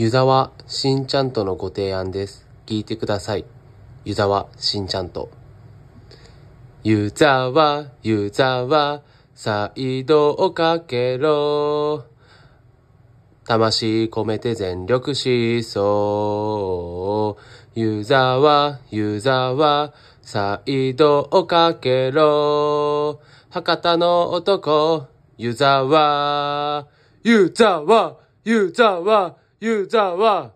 湯沢しんちゃんとのご提案です。聞いてください。湯沢しんちゃんと。湯沢、湯沢、サイドをかけろ。魂込めて全力疾走。湯沢、湯沢、サイドをかけろ。博多の男、湯沢、湯沢、湯沢、ユーザーは、